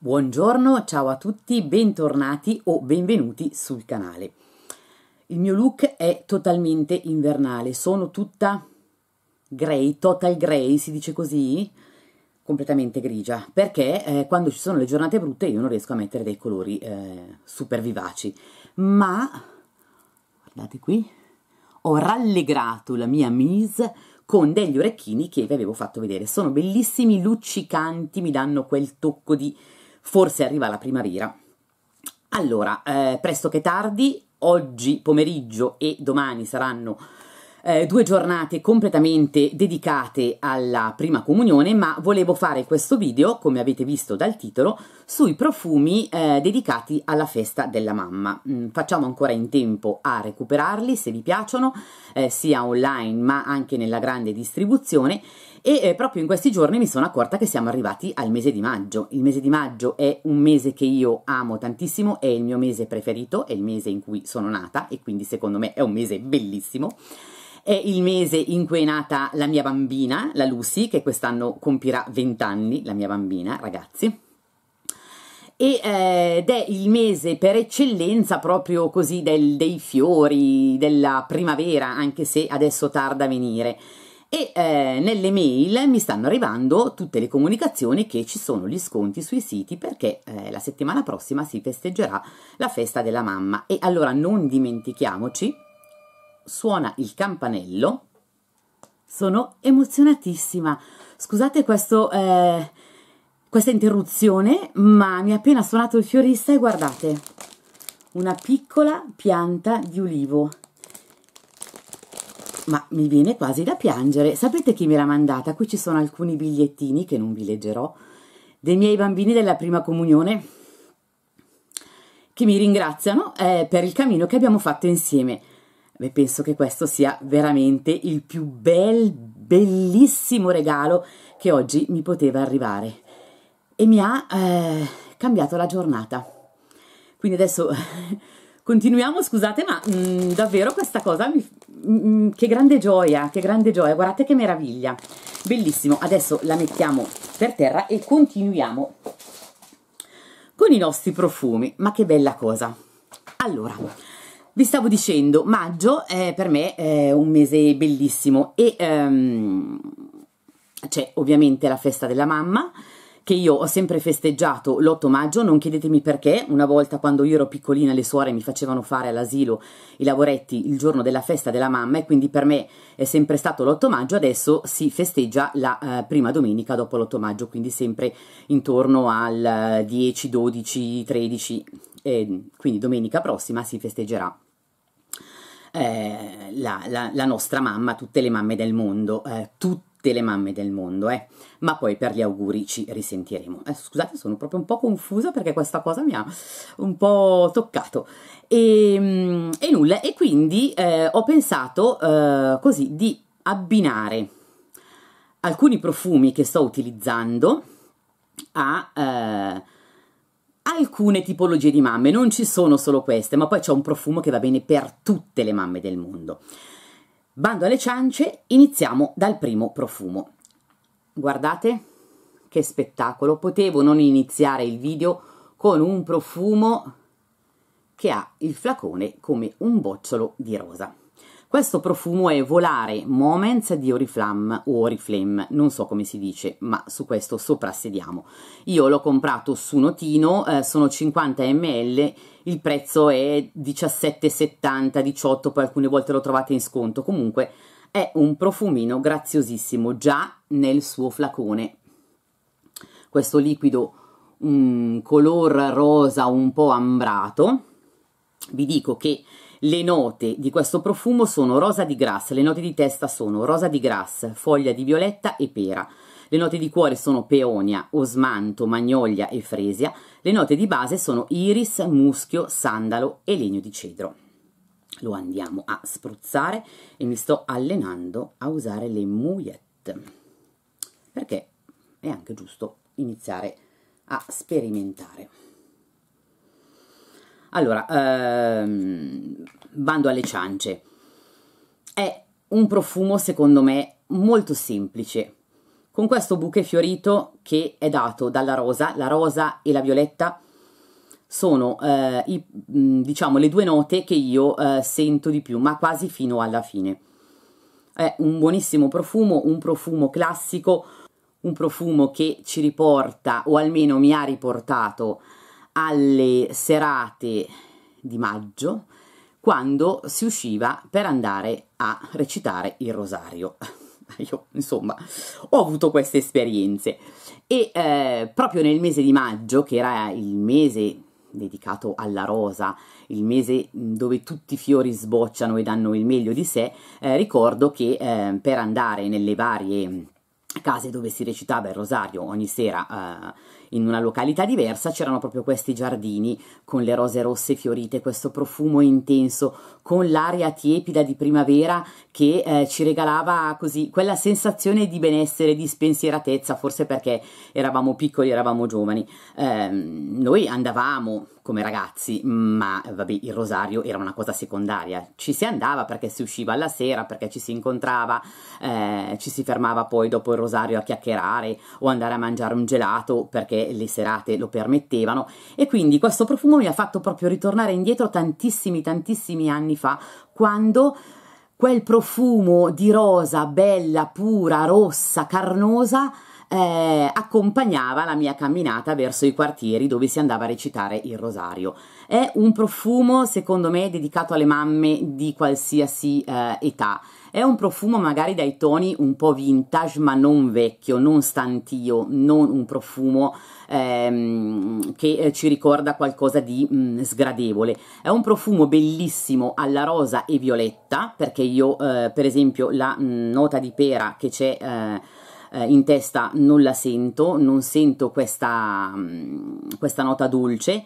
Buongiorno, ciao a tutti, bentornati o benvenuti sul canale. Il mio look è totalmente invernale, sono tutta grey, total grey, si dice così, completamente grigia, perché eh, quando ci sono le giornate brutte io non riesco a mettere dei colori eh, super vivaci, ma guardate qui, ho rallegrato la mia mise con degli orecchini che vi avevo fatto vedere, sono bellissimi, luccicanti, mi danno quel tocco di forse arriva la primavera. Allora, eh, presto che tardi, oggi pomeriggio e domani saranno eh, due giornate completamente dedicate alla prima comunione, ma volevo fare questo video, come avete visto dal titolo, sui profumi eh, dedicati alla festa della mamma. Mm, facciamo ancora in tempo a recuperarli se vi piacciono, eh, sia online ma anche nella grande distribuzione e eh, proprio in questi giorni mi sono accorta che siamo arrivati al mese di maggio. Il mese di maggio è un mese che io amo tantissimo, è il mio mese preferito, è il mese in cui sono nata e quindi secondo me è un mese bellissimo. È il mese in cui è nata la mia bambina, la Lucy, che quest'anno compirà 20 anni, la mia bambina, ragazzi. E, eh, ed è il mese per eccellenza proprio così del, dei fiori, della primavera, anche se adesso tarda a venire e eh, nelle mail mi stanno arrivando tutte le comunicazioni che ci sono gli sconti sui siti perché eh, la settimana prossima si festeggerà la festa della mamma e allora non dimentichiamoci suona il campanello sono emozionatissima scusate questo, eh, questa interruzione ma mi ha appena suonato il fiorista e guardate una piccola pianta di ulivo ma mi viene quasi da piangere. Sapete chi me l'ha mandata? Qui ci sono alcuni bigliettini che non vi leggerò dei miei bambini della prima comunione che mi ringraziano eh, per il cammino che abbiamo fatto insieme. Beh, penso che questo sia veramente il più bel, bellissimo regalo che oggi mi poteva arrivare e mi ha eh, cambiato la giornata. Quindi adesso Continuiamo, scusate, ma mh, mm, davvero questa cosa mi... Mh, mm, mm, che grande gioia, che grande gioia, guardate che meraviglia. Bellissimo, adesso la mettiamo per terra e continuiamo con i nostri profumi. Ma che bella cosa. Allora, vi stavo dicendo, maggio è, per me è un mese bellissimo e um, c'è ovviamente la festa della mamma, che io ho sempre festeggiato l'8 maggio, non chiedetemi perché, una volta quando io ero piccolina le suore mi facevano fare all'asilo i lavoretti il giorno della festa della mamma e quindi per me è sempre stato l'8 maggio, adesso si festeggia la eh, prima domenica dopo l'8 maggio, quindi sempre intorno al 10, 12, 13, eh, quindi domenica prossima si festeggerà eh, la, la, la, nostra mamma, tutte le mamme del mondo, eh, tutte tutte le mamme del mondo, eh. Ma poi per gli auguri ci risentiremo. Eh, scusate, sono proprio un po' confusa perché questa cosa mi ha un po' toccato. E, ehm, e nulla, e quindi eh, ho pensato eh, così di abbinare alcuni profumi che sto utilizzando a eh, alcune tipologie di mamme, non ci sono solo queste, ma poi c'è un profumo che va bene per tutte le mamme del mondo. Bando alle ciance, iniziamo dal primo profumo. Guardate che spettacolo, potevo non iniziare il video con un profumo che ha il flacone come un bocciolo di rosa. Questo profumo è Volare Moments di Oriflam o Oriflame, non so come si dice, ma su questo soprassediamo. Io l'ho comprato su Notino, eh, sono 50 ml, il prezzo è 17,70, 18, poi alcune volte lo trovate in sconto, comunque è un profumino graziosissimo già nel suo flacone. Questo liquido un mm, color rosa un po' ambrato. Vi dico che le note di questo profumo sono rosa di grass, le note di testa sono rosa di grass, foglia di violetta e pera. Le note di cuore sono peonia, osmanto, magnolia e fresia. Le note di base sono iris, muschio, sandalo e legno di cedro lo andiamo a spruzzare e mi sto allenando a usare le mouillette perché è anche giusto iniziare a sperimentare allora, ehm, bando alle ciance. È un profumo, secondo me, molto semplice, con questo bouquet fiorito che è dato dalla rosa, la rosa e la violetta sono eh, i, mm, diciamo le due note che io eh, sento di più, ma quasi fino alla fine. È un buonissimo profumo, un profumo classico, un profumo che ci riporta, o almeno mi ha riportato, alle serate di maggio quando si usciva per andare a recitare il rosario. Io, insomma, ho avuto queste esperienze e eh, proprio nel mese di maggio, che era il mese dedicato alla rosa, il mese dove tutti i fiori sbocciano e danno il meglio di sé, eh, ricordo che eh, per andare nelle varie case dove si recitava il rosario ogni sera eh, in una località diversa c'erano proprio questi giardini con le rose rosse fiorite, questo profumo intenso, con l'aria tiepida di primavera che eh, ci regalava così quella sensazione di benessere, di spensieratezza, forse perché eravamo piccoli, eravamo giovani. Eh, noi andavamo come ragazzi, ma vabbè, il rosario era una cosa secondaria. Ci si andava perché si usciva alla sera, perché ci si incontrava, eh, ci si fermava poi dopo il rosario a chiacchierare o andare a mangiare un gelato perché le serate lo permettevano. E quindi questo profumo mi ha fatto proprio ritornare indietro tantissimi, tantissimi anni fa, quando quel profumo di rosa bella, pura, rossa, carnosa eh, accompagnava la mia camminata verso i quartieri dove si andava a recitare il rosario. È un profumo, secondo me, dedicato alle mamme di qualsiasi eh, età. È un profumo magari dai toni un po' vintage ma non vecchio, non stantio, non un profumo ehm, che eh, ci ricorda qualcosa di mh, mm, sgradevole. È un profumo bellissimo alla rosa e violetta perché io eh, per esempio la mh, mm, nota di pera che c'è eh, eh, in testa non la sento, non sento questa, mm, questa nota dolce.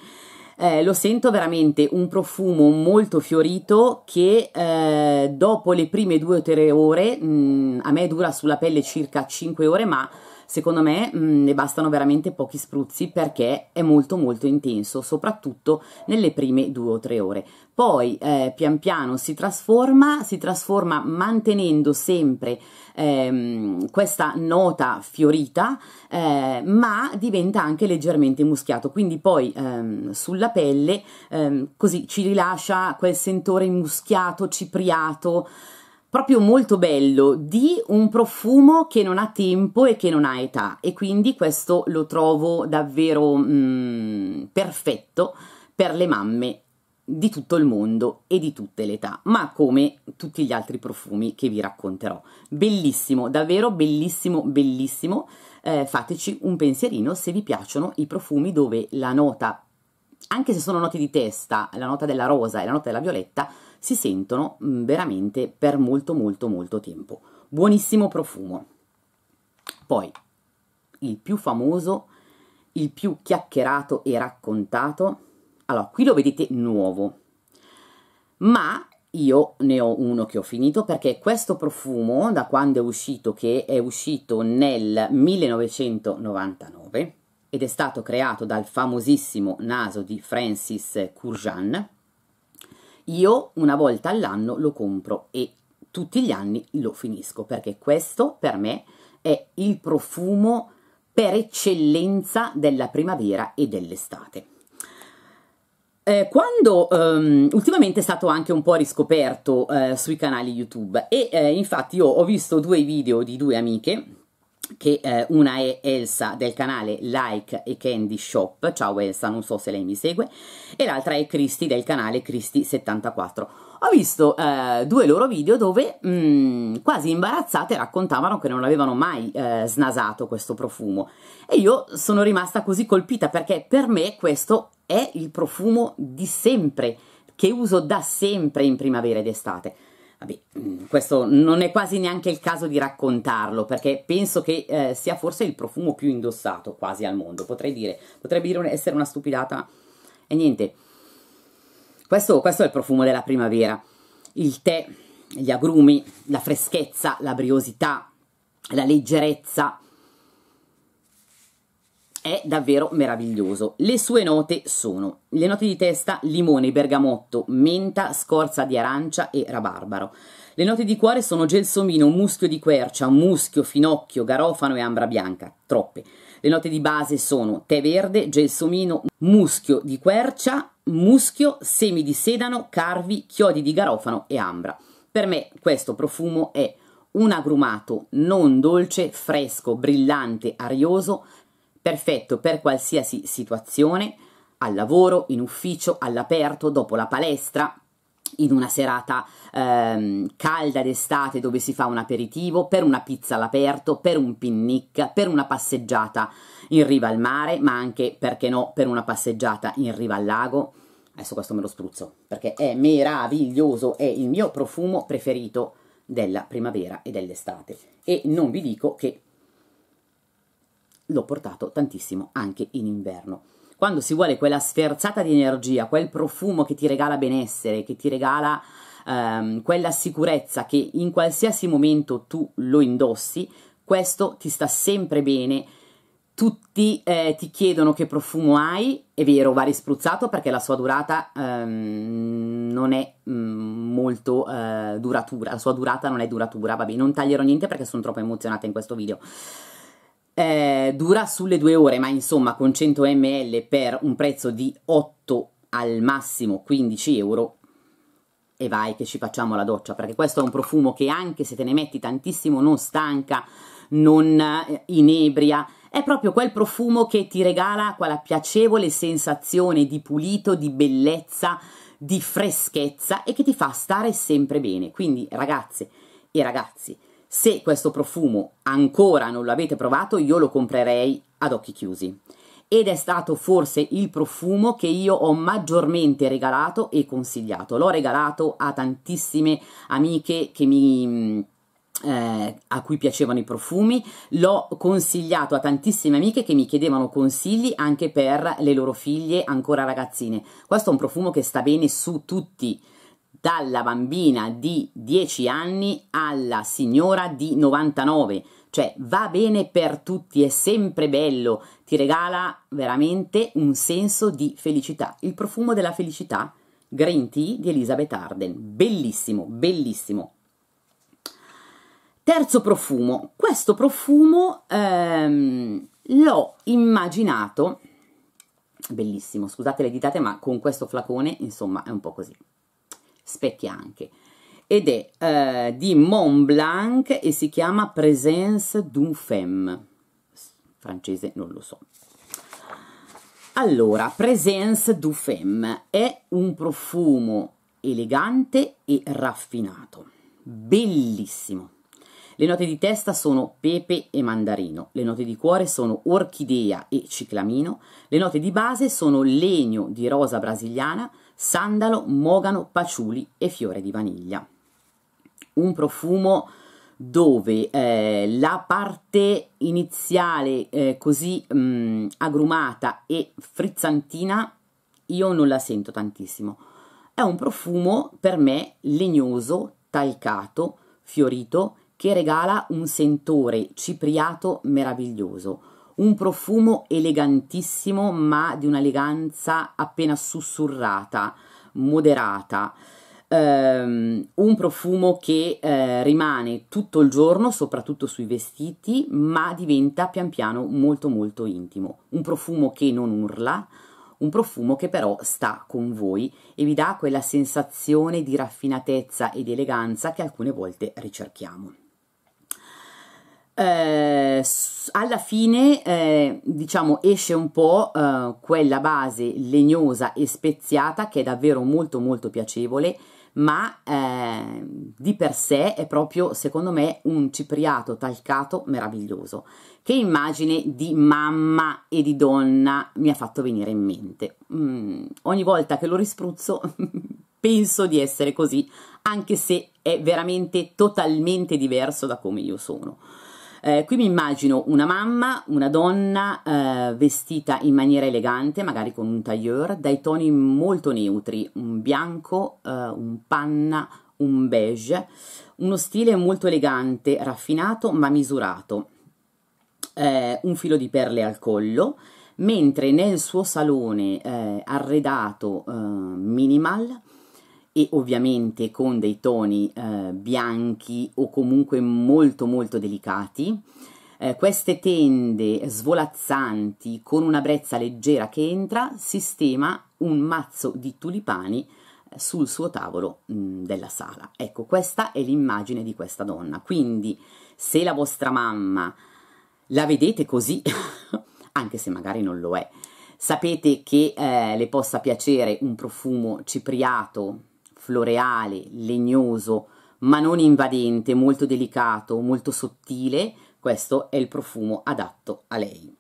Eh, lo sento veramente un profumo molto fiorito che eh, dopo le prime due o tre ore, mh, mm, a me dura sulla pelle circa 5 ore, ma Secondo me mh, mm, ne bastano veramente pochi spruzzi perché è molto molto intenso, soprattutto nelle prime due o tre ore. Poi eh, pian piano si trasforma, si trasforma mantenendo sempre ehm, questa nota fiorita, eh, ma diventa anche leggermente muschiato, quindi poi ehm, sulla pelle ehm, così ci rilascia quel sentore muschiato, cipriato proprio molto bello di un profumo che non ha tempo e che non ha età e quindi questo lo trovo davvero mm, perfetto per le mamme di tutto il mondo e di tutte le età, ma come tutti gli altri profumi che vi racconterò. Bellissimo, davvero bellissimo, bellissimo. Eh, fateci un pensierino se vi piacciono i profumi dove la nota anche se sono note di testa, la nota della rosa e la nota della violetta, si sentono mh, mm, veramente per molto molto molto tempo. Buonissimo profumo. Poi, il più famoso, il più chiacchierato e raccontato, allora qui lo vedete nuovo, ma io ne ho uno che ho finito perché questo profumo da quando è uscito, che è uscito nel 1999, ed è stato creato dal famosissimo naso di Francis Courjan. Io una volta all'anno lo compro e tutti gli anni lo finisco perché questo per me è il profumo per eccellenza della primavera e dell'estate. Eh, quando ehm, ultimamente è stato anche un po' riscoperto eh, sui canali YouTube e eh, infatti io ho visto due video di due amiche che eh, una è Elsa del canale Like e Candy Shop, ciao Elsa, non so se lei mi segue, e l'altra è Cristi del canale Cristi74. Ho visto eh, due loro video dove mh, mm, quasi imbarazzate raccontavano che non avevano mai eh, snasato questo profumo e io sono rimasta così colpita perché per me questo è il profumo di sempre che uso da sempre in primavera ed estate Mm, questo non è quasi neanche il caso di raccontarlo perché penso che eh, sia forse il profumo più indossato quasi al mondo, potrei dire, potrebbe dire, essere una stupidata e niente. Questo, questo è il profumo della primavera, il tè, gli agrumi, la freschezza, la briosità, la leggerezza, è davvero meraviglioso. Le sue note sono le note di testa limone, bergamotto, menta, scorza di arancia e rabarbaro. Le note di cuore sono gelsomino, muschio di quercia, muschio, finocchio, garofano e ambra bianca, troppe. Le note di base sono tè verde, gelsomino, muschio di quercia, muschio, semi di sedano, carvi, chiodi di garofano e ambra. Per me questo profumo è un agrumato non dolce, fresco, brillante, arioso, perfetto per qualsiasi situazione, al lavoro, in ufficio, all'aperto, dopo la palestra, in una serata ehm, calda d'estate dove si fa un aperitivo, per una pizza all'aperto, per un picnic, per una passeggiata in riva al mare, ma anche, perché no, per una passeggiata in riva al lago. Adesso questo me lo spruzzo perché è meraviglioso, è il mio profumo preferito della primavera e dell'estate. E non vi dico che l'ho portato tantissimo anche in inverno. Quando si vuole quella sferzata di energia, quel profumo che ti regala benessere, che ti regala ehm, quella sicurezza che in qualsiasi momento tu lo indossi, questo ti sta sempre bene. Tutti eh, ti chiedono che profumo hai, è vero, va rispruzzato perché la sua durata ehm, non è mm, molto eh, duratura, la sua durata non è duratura, vabbè, non taglierò niente perché sono troppo emozionata in questo video. Eh, dura sulle due ore, ma insomma con 100 ml per un prezzo di 8 al massimo 15 euro e vai che ci facciamo la doccia, perché questo è un profumo che anche se te ne metti tantissimo non stanca, non eh, inebria, è proprio quel profumo che ti regala quella piacevole sensazione di pulito, di bellezza, di freschezza e che ti fa stare sempre bene. Quindi ragazze e ragazzi, se questo profumo ancora non l'avete provato, io lo comprerei ad occhi chiusi. Ed è stato forse il profumo che io ho maggiormente regalato e consigliato. L'ho regalato a tantissime amiche che mi mm, eh, a cui piacevano i profumi, l'ho consigliato a tantissime amiche che mi chiedevano consigli anche per le loro figlie ancora ragazzine. Questo è un profumo che sta bene su tutti i dalla bambina di 10 anni alla signora di 99, cioè va bene per tutti, è sempre bello, ti regala veramente un senso di felicità. Il profumo della felicità, Green Tea di Elizabeth Arden, bellissimo, bellissimo. Terzo profumo, questo profumo ehm, l'ho immaginato, bellissimo, scusate le ditate ma con questo flacone insomma è un po' così specchi anche ed è eh, di Blanc e si chiama Présence d'une femme francese non lo so allora Présence d'une femme è un profumo elegante e raffinato bellissimo le note di testa sono pepe e mandarino, le note di cuore sono orchidea e ciclamino, le note di base sono legno di rosa brasiliana, sandalo, mogano, paciuli e fiore di vaniglia. Un profumo dove eh, la parte iniziale eh, così mh, mm, agrumata e frizzantina io non la sento tantissimo. È un profumo per me legnoso, talcato, fiorito, che regala un sentore cipriato meraviglioso un profumo elegantissimo ma di un'eleganza appena sussurrata, moderata. Um, un profumo che uh, rimane tutto il giorno, soprattutto sui vestiti, ma diventa pian piano molto molto intimo. Un profumo che non urla, un profumo che però sta con voi e vi dà quella sensazione di raffinatezza ed eleganza che alcune volte ricerchiamo. Eh, alla fine eh, diciamo esce un po' eh, quella base legnosa e speziata che è davvero molto molto piacevole ma eh, di per sé è proprio secondo me un cipriato talcato meraviglioso che immagine di mamma e di donna mi ha fatto venire in mente mm, ogni volta che lo rispruzzo penso di essere così anche se è veramente totalmente diverso da come io sono eh, qui mi immagino una mamma, una donna eh, vestita in maniera elegante, magari con un tailleur, dai toni molto neutri, un bianco, eh, un panna, un beige, uno stile molto elegante, raffinato ma misurato, eh, un filo di perle al collo, mentre nel suo salone eh, arredato eh, minimal e ovviamente con dei toni eh, bianchi o comunque molto molto delicati. Eh, queste tende svolazzanti con una brezza leggera che entra sistema un mazzo di tulipani eh, sul suo tavolo mh, mm, della sala. Ecco, questa è l'immagine di questa donna. Quindi se la vostra mamma la vedete così, anche se magari non lo è, sapete che eh, le possa piacere un profumo cipriato floreale, legnoso, ma non invadente, molto delicato, molto sottile, questo è il profumo adatto a lei.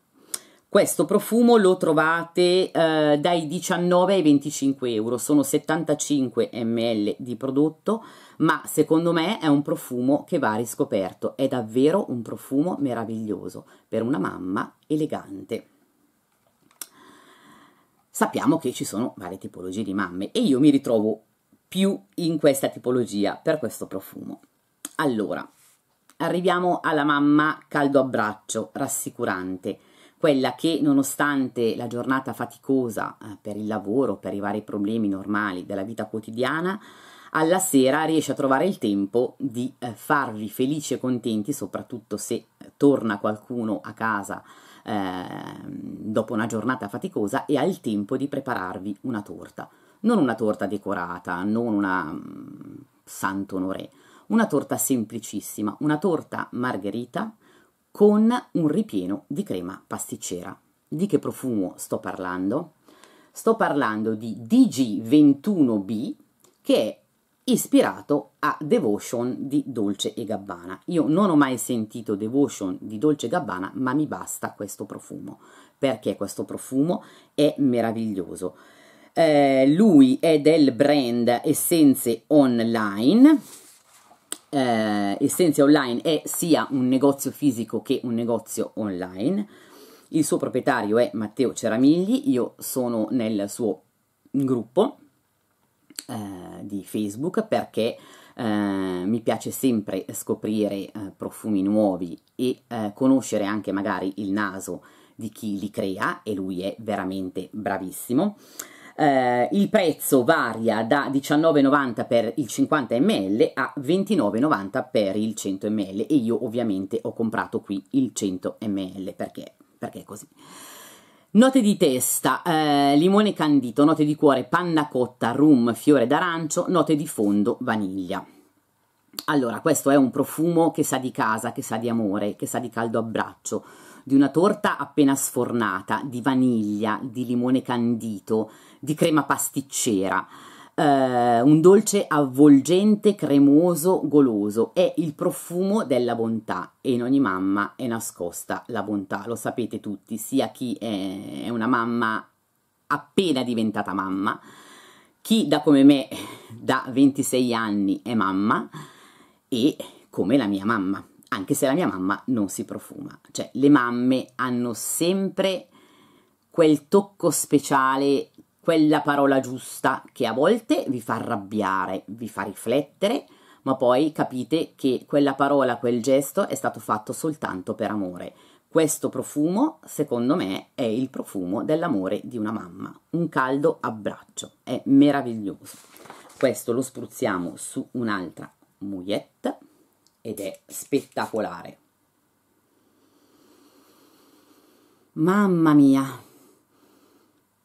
Questo profumo lo trovate eh, dai 19 ai 25 euro, sono 75 ml di prodotto, ma secondo me è un profumo che va riscoperto, è davvero un profumo meraviglioso per una mamma elegante. Sappiamo che ci sono varie tipologie di mamme e io mi ritrovo più in questa tipologia per questo profumo. Allora, arriviamo alla mamma caldo abbraccio, rassicurante, quella che nonostante la giornata faticosa eh, per il lavoro, per i vari problemi normali della vita quotidiana, alla sera riesce a trovare il tempo di eh, farvi felici e contenti, soprattutto se eh, torna qualcuno a casa eh, dopo una giornata faticosa e ha il tempo di prepararvi una torta non una torta decorata, non una mm, santo onore, una torta semplicissima, una torta margherita con un ripieno di crema pasticcera. Di che profumo sto parlando? Sto parlando di DG21B che è ispirato a Devotion di Dolce e Gabbana. Io non ho mai sentito Devotion di Dolce e Gabbana, ma mi basta questo profumo, perché questo profumo è meraviglioso. Eh, lui è del brand Essenze Online. Eh, Essenze Online è sia un negozio fisico che un negozio online. Il suo proprietario è Matteo Ceramigli, io sono nel suo gruppo eh, di Facebook perché eh, mi piace sempre scoprire eh, profumi nuovi e eh, conoscere anche magari il naso di chi li crea e lui è veramente bravissimo eh, il prezzo varia da 19,90 per il 50 ml a 29,90 per il 100 ml e io ovviamente ho comprato qui il 100 ml perché, perché è così. Note di testa, eh, limone candito, note di cuore, panna cotta, rum, fiore d'arancio, note di fondo, vaniglia. Allora, questo è un profumo che sa di casa, che sa di amore, che sa di caldo abbraccio, di una torta appena sfornata, di vaniglia, di limone candito, di crema pasticcera. Uh, un dolce avvolgente, cremoso, goloso. È il profumo della bontà e in ogni mamma è nascosta la bontà, lo sapete tutti, sia chi è una mamma appena diventata mamma, chi da come me da 26 anni è mamma e come la mia mamma, anche se la mia mamma non si profuma. Cioè le mamme hanno sempre quel tocco speciale quella parola giusta che a volte vi fa arrabbiare, vi fa riflettere, ma poi capite che quella parola, quel gesto è stato fatto soltanto per amore. Questo profumo, secondo me, è il profumo dell'amore di una mamma. Un caldo abbraccio, è meraviglioso. Questo lo spruzziamo su un'altra mouillette ed è spettacolare. Mamma mia!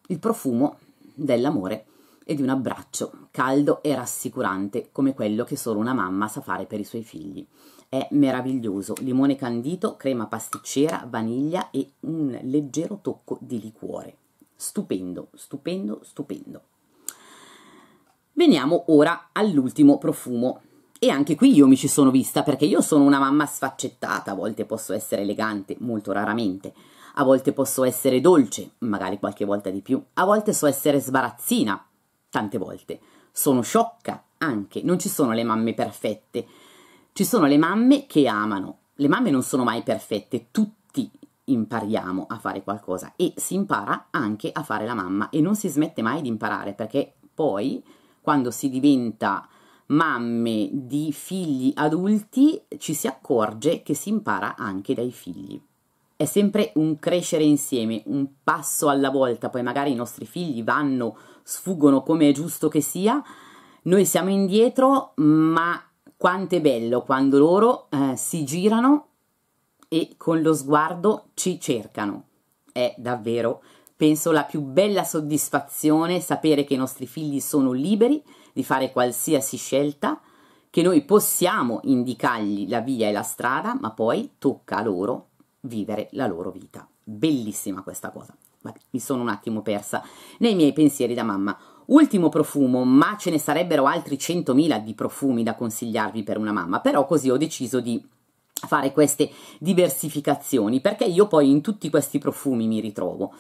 Il profumo dell'amore e di un abbraccio caldo e rassicurante come quello che solo una mamma sa fare per i suoi figli. È meraviglioso, limone candito, crema pasticcera, vaniglia e un leggero tocco di liquore. Stupendo, stupendo, stupendo. Veniamo ora all'ultimo profumo. E anche qui io mi ci sono vista perché io sono una mamma sfaccettata, a volte posso essere elegante, molto raramente a volte posso essere dolce, magari qualche volta di più, a volte so essere sbarazzina, tante volte. Sono sciocca anche, non ci sono le mamme perfette. Ci sono le mamme che amano. Le mamme non sono mai perfette, tutti impariamo a fare qualcosa e si impara anche a fare la mamma e non si smette mai di imparare perché poi quando si diventa mamme di figli adulti ci si accorge che si impara anche dai figli è sempre un crescere insieme, un passo alla volta, poi magari i nostri figli vanno, sfuggono come è giusto che sia, noi siamo indietro, ma quanto è bello quando loro eh, si girano e con lo sguardo ci cercano. È davvero, penso, la più bella soddisfazione sapere che i nostri figli sono liberi di fare qualsiasi scelta, che noi possiamo indicargli la via e la strada, ma poi tocca a loro vivere la loro vita. Bellissima questa cosa. Vabbè, mi sono un attimo persa nei miei pensieri da mamma. Ultimo profumo, ma ce ne sarebbero altri 100.000 di profumi da consigliarvi per una mamma, però così ho deciso di fare queste diversificazioni perché io poi in tutti questi profumi mi ritrovo.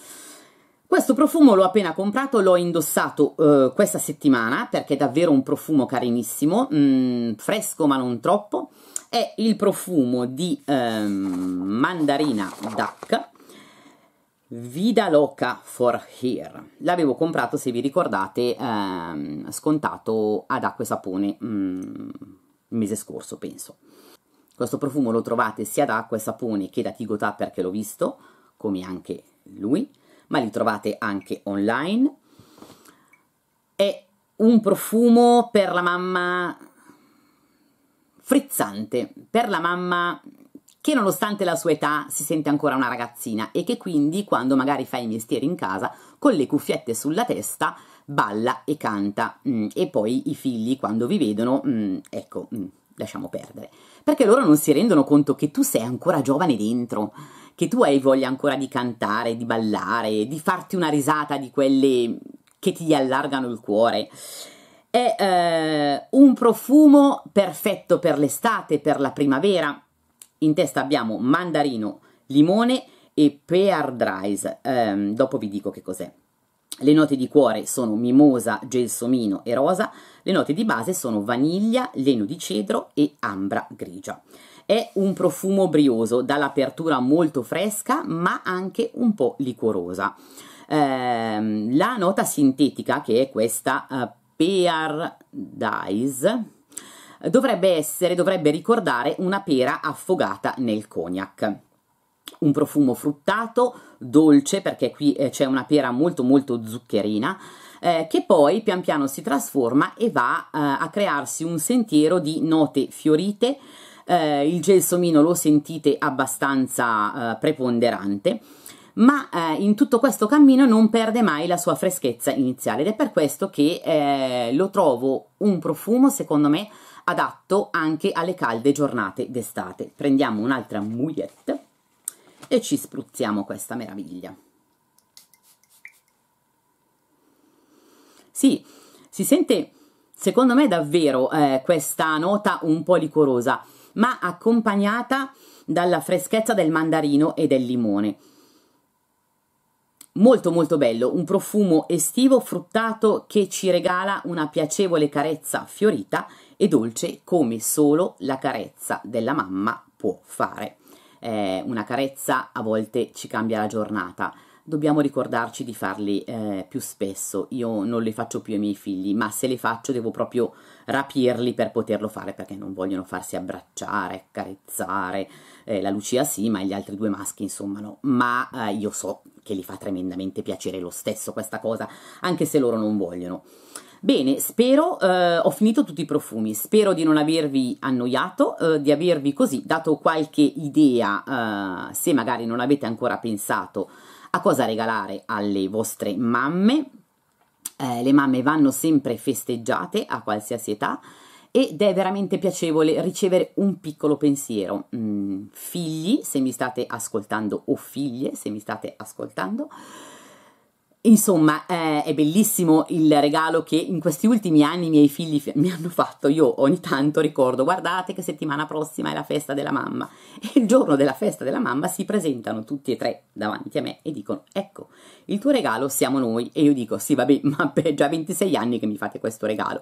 Questo profumo l'ho appena comprato, l'ho indossato eh, questa settimana perché è davvero un profumo carinissimo, mm, fresco ma non troppo è il profumo di ehm, mandarina duck Vida Loca for Here. L'avevo comprato, se vi ricordate, ehm, scontato ad acqua e sapone mm, il mese scorso, penso. Questo profumo lo trovate sia da acqua e sapone che da Tigotà perché l'ho visto, come anche lui, ma li trovate anche online. È un profumo per la mamma frizzante per la mamma che nonostante la sua età si sente ancora una ragazzina e che quindi quando magari fa i mestieri in casa con le cuffiette sulla testa balla e canta mm, e poi i figli quando vi vedono mm, ecco mm, lasciamo perdere perché loro non si rendono conto che tu sei ancora giovane dentro che tu hai voglia ancora di cantare di ballare di farti una risata di quelle che ti allargano il cuore è eh, un profumo perfetto per l'estate, per la primavera. In testa abbiamo mandarino, limone e pear dries. Eh, dopo vi dico che cos'è. Le note di cuore sono mimosa, gelsomino e rosa, le note di base sono vaniglia, leno di cedro e ambra grigia. È un profumo brioso, dall'apertura molto fresca ma anche un po' liquorosa. Eh, la nota sintetica, che è questa eh, pear dice dovrebbe essere, dovrebbe ricordare una pera affogata nel cognac un profumo fruttato, dolce perché qui eh, c'è una pera molto molto zuccherina eh, che poi pian piano si trasforma e va eh, a crearsi un sentiero di note fiorite eh, il gelsomino lo sentite abbastanza eh, preponderante ma eh, in tutto questo cammino non perde mai la sua freschezza iniziale ed è per questo che eh, lo trovo un profumo secondo me adatto anche alle calde giornate d'estate. Prendiamo un'altra mouillette e ci spruzziamo questa meraviglia. Sì, si sente secondo me davvero eh, questa nota un po' licorosa, ma accompagnata dalla freschezza del mandarino e del limone molto molto bello, un profumo estivo fruttato che ci regala una piacevole carezza fiorita e dolce come solo la carezza della mamma può fare. Eh, una carezza a volte ci cambia la giornata, dobbiamo ricordarci di farli eh, più spesso. Io non le faccio più ai miei figli, ma se le faccio devo proprio rapirli per poterlo fare perché non vogliono farsi abbracciare, carezzare, eh, la Lucia sì, ma gli altri due maschi insomma no, ma eh, io so che gli fa tremendamente piacere lo stesso questa cosa, anche se loro non vogliono. Bene, spero, eh, ho finito tutti i profumi, spero di non avervi annoiato, eh, di avervi così dato qualche idea, eh, se magari non avete ancora pensato a cosa regalare alle vostre mamme. Eh, le mamme vanno sempre festeggiate a qualsiasi età, ed è veramente piacevole ricevere un piccolo pensiero. Mm, figli, se mi state ascoltando, o figlie, se mi state ascoltando. Insomma, eh, è bellissimo il regalo che in questi ultimi anni i miei figli mi hanno fatto. Io ogni tanto ricordo, guardate che settimana prossima è la festa della mamma. E il giorno della festa della mamma si presentano tutti e tre davanti a me e dicono, ecco, il tuo regalo siamo noi. E io dico, sì vabbè, ma è già 26 anni che mi fate questo regalo.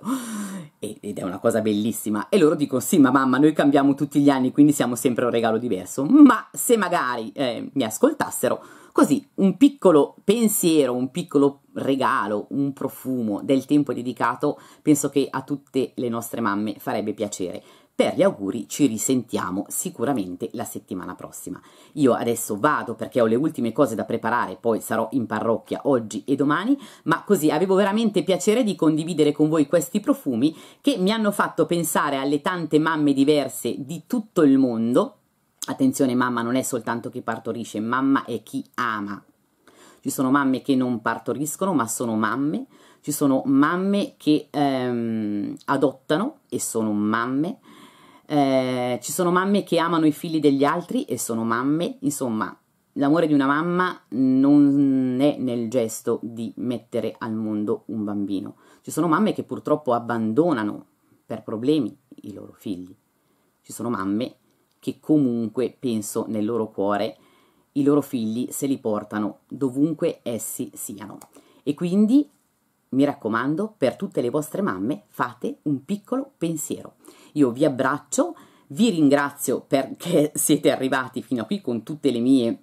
Ed è una cosa bellissima. E loro dicono, sì ma mamma, noi cambiamo tutti gli anni, quindi siamo sempre un regalo diverso. Ma se magari eh, mi ascoltassero Così, un piccolo pensiero, un piccolo regalo, un profumo del tempo dedicato, penso che a tutte le nostre mamme farebbe piacere. Per gli auguri ci risentiamo sicuramente la settimana prossima. Io adesso vado perché ho le ultime cose da preparare, poi sarò in parrocchia oggi e domani, ma così avevo veramente piacere di condividere con voi questi profumi che mi hanno fatto pensare alle tante mamme diverse di tutto il mondo Attenzione, mamma non è soltanto chi partorisce, mamma è chi ama. Ci sono mamme che non partoriscono, ma sono mamme. Ci sono mamme che ehm, adottano e sono mamme. Eh, ci sono mamme che amano i figli degli altri e sono mamme. Insomma, l'amore di una mamma non è nel gesto di mettere al mondo un bambino. Ci sono mamme che purtroppo abbandonano per problemi i loro figli. Ci sono mamme che comunque, penso nel loro cuore, i loro figli se li portano dovunque essi siano. E quindi, mi raccomando, per tutte le vostre mamme fate un piccolo pensiero. Io vi abbraccio, vi ringrazio perché siete arrivati fino a qui con tutte le mie,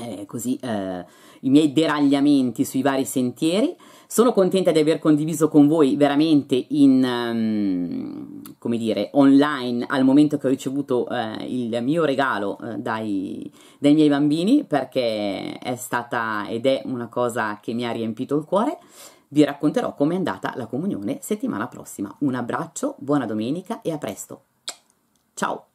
eh, così, eh, i miei deragliamenti sui vari sentieri. Sono contenta di aver condiviso con voi veramente in, um, come dire, online al momento che ho ricevuto uh, il mio regalo uh, dai, dai miei bambini perché è stata ed è una cosa che mi ha riempito il cuore. Vi racconterò com'è andata la comunione settimana prossima. Un abbraccio, buona domenica e a presto. Ciao!